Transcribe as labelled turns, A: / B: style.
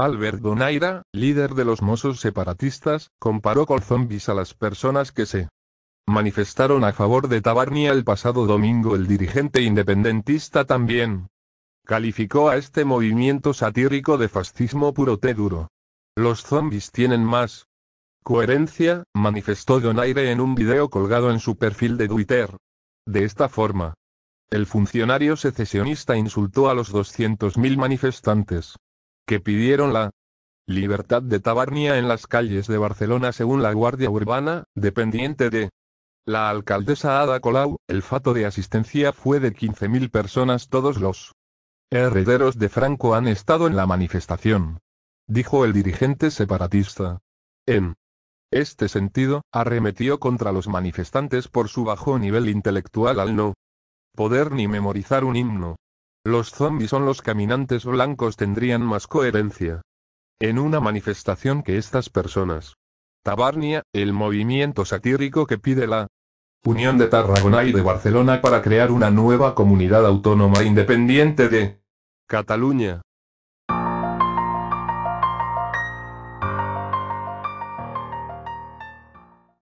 A: Albert Donaira, líder de los mozos separatistas, comparó con zombies a las personas que se manifestaron a favor de Tabarnia el pasado domingo. El dirigente independentista también calificó a este movimiento satírico de fascismo puro té duro. Los zombies tienen más coherencia, manifestó Donaire en un video colgado en su perfil de Twitter. De esta forma, el funcionario secesionista insultó a los 200.000 manifestantes que pidieron la libertad de Tabarnia en las calles de Barcelona según la Guardia Urbana, dependiente de la alcaldesa Ada Colau, el fato de asistencia fue de 15.000 personas. Todos los herederos de Franco han estado en la manifestación, dijo el dirigente separatista. En este sentido, arremetió contra los manifestantes por su bajo nivel intelectual al no poder ni memorizar un himno, los zombies son los caminantes blancos tendrían más coherencia. En una manifestación que estas personas. Tabarnia, el movimiento satírico que pide la Unión de Tarragona y de Barcelona para crear una nueva comunidad autónoma independiente de Cataluña.